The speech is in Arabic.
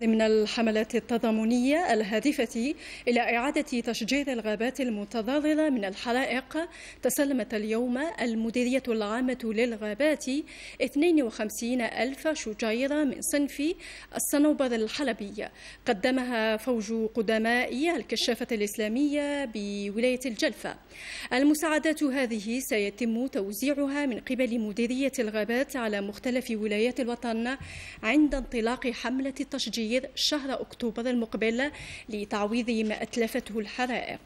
ضمن الحملات التضامنية الهادفة إلى إعادة تشجير الغابات المتضررة من الحرائق تسلمت اليوم المديرية العامة للغابات 52 ألف شجيرة من صنف الصنوبر الحلبي قدمها فوج قدماء الكشافة الإسلامية بولاية الجلفة المساعدات هذه سيتم توزيعها من قبل مديرية الغابات على مختلف ولايات الوطن عند انطلاق حملة التشجير التحرير شهر أكتوبر المقبل لتعويض ما أتلفته الحرائق